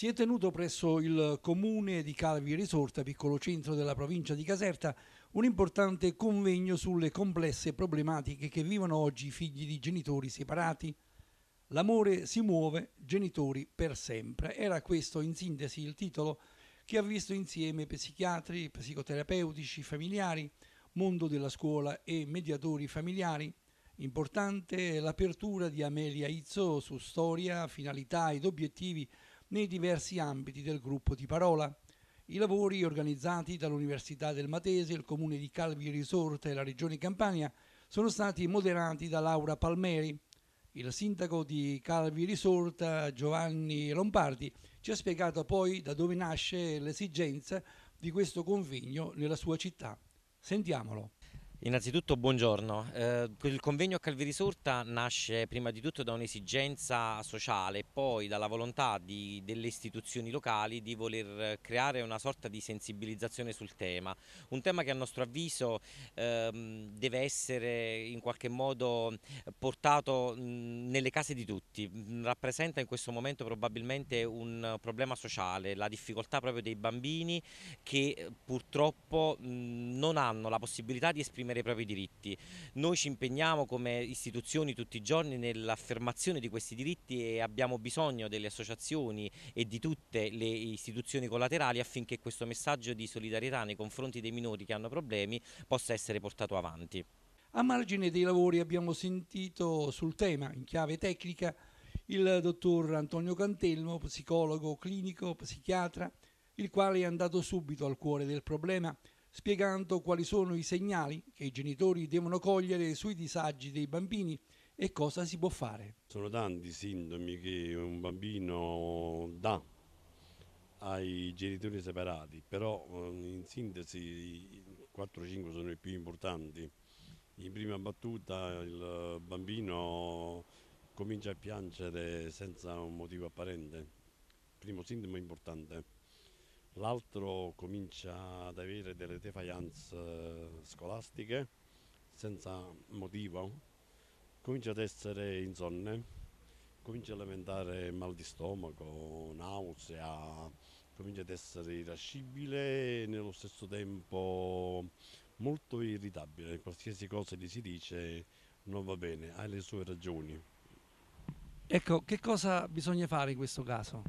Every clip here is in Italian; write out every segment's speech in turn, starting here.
si è tenuto presso il comune di Calvi Risorta, piccolo centro della provincia di Caserta, un importante convegno sulle complesse problematiche che vivono oggi i figli di genitori separati. L'amore si muove, genitori per sempre. Era questo in sintesi il titolo che ha visto insieme psichiatri, psicoterapeutici, familiari, mondo della scuola e mediatori familiari. Importante l'apertura di Amelia Izzo su storia, finalità ed obiettivi nei diversi ambiti del gruppo di parola. I lavori organizzati dall'Università del Matese, il Comune di Calvi Risorta e la Regione Campania sono stati moderati da Laura Palmeri. Il sindaco di Calvi Risorta, Giovanni Lombardi, ci ha spiegato poi da dove nasce l'esigenza di questo convegno nella sua città. Sentiamolo. Innanzitutto buongiorno, eh, il convegno a Calvi Risorta nasce prima di tutto da un'esigenza sociale e poi dalla volontà di, delle istituzioni locali di voler creare una sorta di sensibilizzazione sul tema, un tema che a nostro avviso eh, deve essere in qualche modo portato mh, nelle case di tutti, rappresenta in questo momento probabilmente un problema sociale, la difficoltà proprio dei bambini che purtroppo mh, non hanno la possibilità di esprimere esprimere i propri diritti. Noi ci impegniamo come istituzioni tutti i giorni nell'affermazione di questi diritti e abbiamo bisogno delle associazioni e di tutte le istituzioni collaterali affinché questo messaggio di solidarietà nei confronti dei minori che hanno problemi possa essere portato avanti. A margine dei lavori abbiamo sentito sul tema, in chiave tecnica, il dottor Antonio Cantelmo, psicologo clinico, psichiatra, il quale è andato subito al cuore del problema spiegando quali sono i segnali che i genitori devono cogliere sui disagi dei bambini e cosa si può fare. Sono tanti i sintomi che un bambino dà ai genitori separati, però eh, in sintesi 4-5 sono i più importanti. In prima battuta il bambino comincia a piangere senza un motivo apparente, primo sintomo importante l'altro comincia ad avere delle defianze eh, scolastiche senza motivo, comincia ad essere insonne, comincia a lamentare mal di stomaco, nausea, comincia ad essere irascibile e nello stesso tempo molto irritabile, qualsiasi cosa gli si dice non va bene, ha le sue ragioni. Ecco, che cosa bisogna fare in questo caso?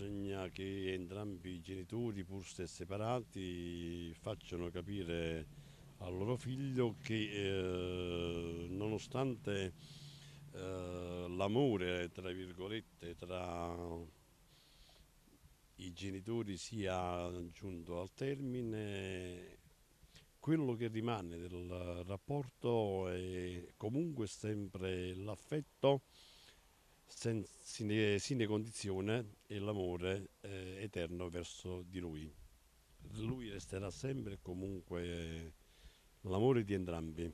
bisogna che entrambi i genitori, pur se separati, facciano capire al loro figlio che eh, nonostante eh, l'amore, tra virgolette, tra i genitori sia giunto al termine, quello che rimane del rapporto è comunque sempre l'affetto sine, sine condizione e eh, l'amore eh, eterno verso di Lui. Lui resterà sempre comunque eh, l'amore di entrambi.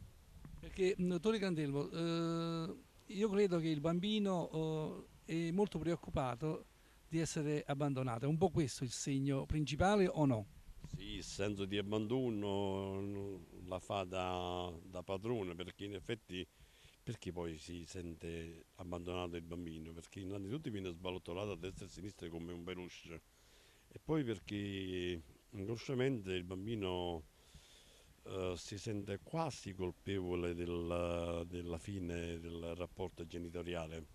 Perché, dottore mm, Candelmo, eh, io credo che il bambino eh, è molto preoccupato di essere abbandonato. È un po' questo il segno principale o no? Sì, il senso di abbandono mm, la fa da, da padrone perché in effetti perché poi si sente abbandonato il bambino? Perché innanzitutto viene sballottolato a destra e a sinistra come un peluche e poi perché inconsciamente il bambino eh, si sente quasi colpevole del, della fine del rapporto genitoriale.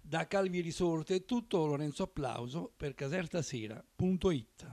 Da Calvi Risorte è tutto, Lorenzo Applauso per casertasera.it